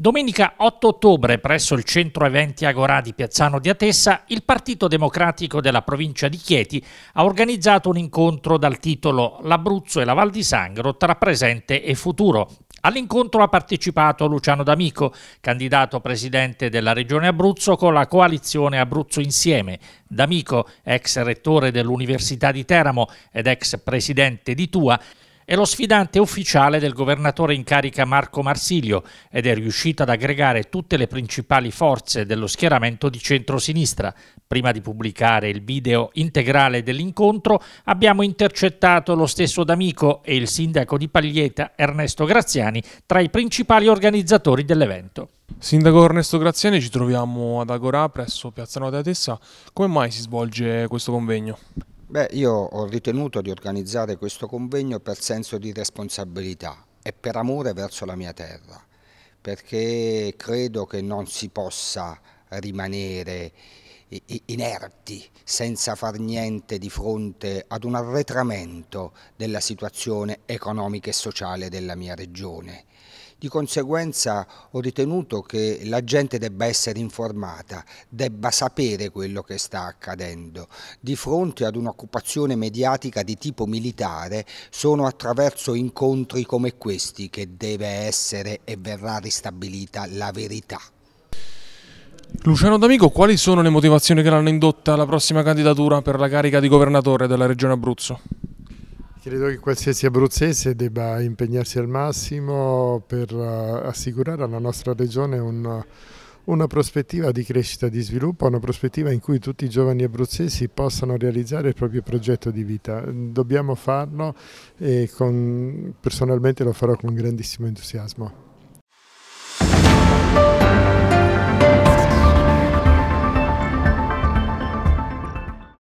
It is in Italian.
Domenica 8 ottobre, presso il centro eventi Agorà di Piazzano di Atessa, il Partito Democratico della provincia di Chieti ha organizzato un incontro dal titolo L'Abruzzo e la Val di Sangro tra presente e futuro. All'incontro ha partecipato Luciano D'Amico, candidato presidente della Regione Abruzzo con la coalizione Abruzzo Insieme. D'Amico, ex rettore dell'Università di Teramo ed ex presidente di Tua, è lo sfidante ufficiale del governatore in carica Marco Marsilio ed è riuscito ad aggregare tutte le principali forze dello schieramento di centrosinistra. Prima di pubblicare il video integrale dell'incontro abbiamo intercettato lo stesso D'Amico e il sindaco di Paglieta Ernesto Graziani tra i principali organizzatori dell'evento. Sindaco Ernesto Graziani, ci troviamo ad Agora presso Piazza Nota Tessa. Come mai si svolge questo convegno? Beh, io ho ritenuto di organizzare questo convegno per senso di responsabilità e per amore verso la mia terra, perché credo che non si possa rimanere inerti, senza far niente di fronte ad un arretramento della situazione economica e sociale della mia regione. Di conseguenza ho ritenuto che la gente debba essere informata, debba sapere quello che sta accadendo. Di fronte ad un'occupazione mediatica di tipo militare sono attraverso incontri come questi che deve essere e verrà ristabilita la verità. Luciano D'Amico, quali sono le motivazioni che l'hanno indotta alla prossima candidatura per la carica di governatore della Regione Abruzzo? Credo che qualsiasi abruzzese debba impegnarsi al massimo per eh, assicurare alla nostra regione un, una prospettiva di crescita, di sviluppo, una prospettiva in cui tutti i giovani abruzzesi possano realizzare il proprio progetto di vita. Dobbiamo farlo e con, personalmente lo farò con grandissimo entusiasmo.